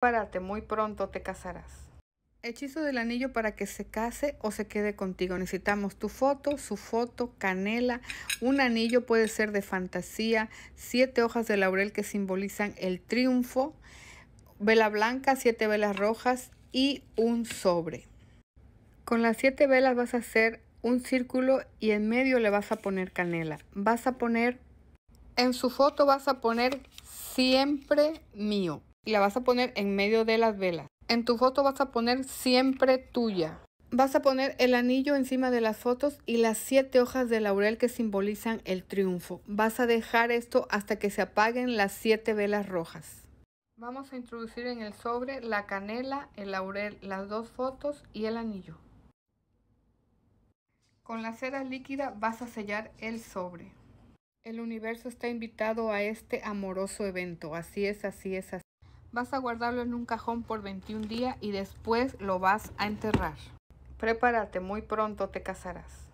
Párate, muy pronto te casarás. Hechizo del anillo para que se case o se quede contigo. Necesitamos tu foto, su foto, canela. Un anillo puede ser de fantasía, siete hojas de laurel que simbolizan el triunfo, vela blanca, siete velas rojas y un sobre. Con las siete velas vas a hacer un círculo y en medio le vas a poner canela. Vas a poner, en su foto vas a poner siempre mío y la vas a poner en medio de las velas. En tu foto vas a poner siempre tuya. Vas a poner el anillo encima de las fotos y las siete hojas de laurel que simbolizan el triunfo. Vas a dejar esto hasta que se apaguen las siete velas rojas. Vamos a introducir en el sobre la canela, el laurel, las dos fotos y el anillo. Con la cera líquida vas a sellar el sobre. El universo está invitado a este amoroso evento. Así es, así es, así. Vas a guardarlo en un cajón por 21 días y después lo vas a enterrar. Prepárate, muy pronto te casarás.